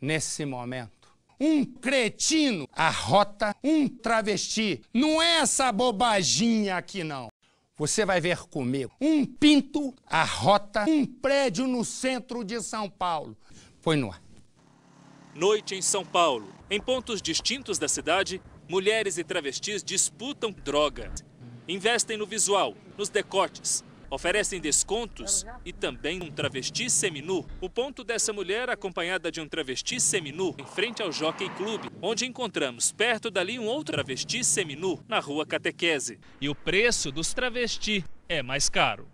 nesse momento um cretino arrota um travesti. Não é essa bobaginha aqui, não. Você vai ver comigo. Um pinto arrota um prédio no centro de São Paulo. Foi no ar. Noite em São Paulo. Em pontos distintos da cidade, mulheres e travestis disputam droga. Investem no visual, nos decotes, oferecem descontos e também um travesti seminu. O ponto dessa mulher, acompanhada de um travesti seminu, em frente ao Jockey Club, onde encontramos perto dali um outro travesti seminu, na rua Catequese. E o preço dos travesti é mais caro.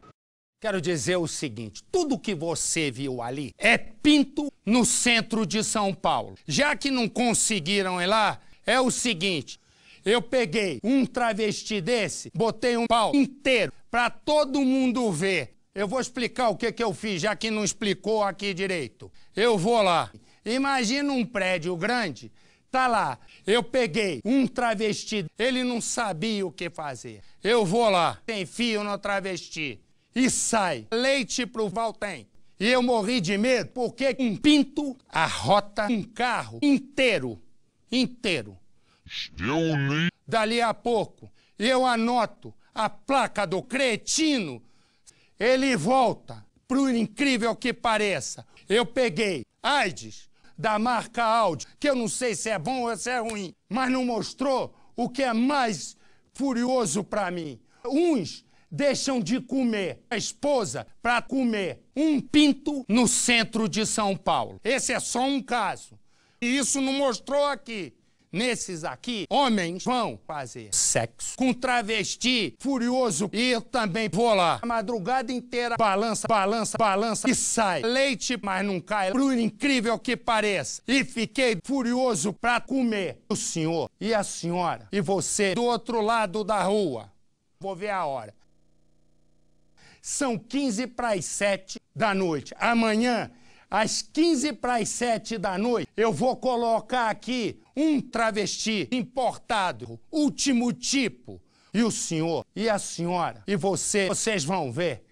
Quero dizer o seguinte: tudo que você viu ali é pinto no centro de São Paulo. Já que não conseguiram ir lá, é o seguinte: eu peguei um travesti desse, botei um pau inteiro para todo mundo ver. Eu vou explicar o que, que eu fiz, já que não explicou aqui direito. Eu vou lá. Imagina um prédio grande, tá lá. Eu peguei um travesti, ele não sabia o que fazer. Eu vou lá, tem fio no travesti e sai. Leite pro Valtem. E eu morri de medo porque um pinto arrota um carro inteiro, inteiro. Eu nem. Dali a pouco, eu anoto a placa do cretino. Ele volta, por incrível que pareça. Eu peguei AIDS da marca Audi, que eu não sei se é bom ou se é ruim, mas não mostrou o que é mais furioso para mim. Uns deixam de comer a esposa para comer um pinto no centro de São Paulo. Esse é só um caso. E isso não mostrou aqui. Nesses aqui, homens vão fazer sexo com travesti, furioso e eu também vou lá. A madrugada inteira balança, balança, balança e sai leite, mas não cai. Por incrível que pareça. E fiquei furioso pra comer o senhor e a senhora e você do outro lado da rua. Vou ver a hora. São 15 para as 7 da noite. Amanhã às 15 para as 7 da noite, eu vou colocar aqui um travesti importado, último tipo. E o senhor e a senhora e você, vocês vão ver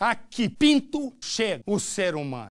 a que pinto chega o ser humano.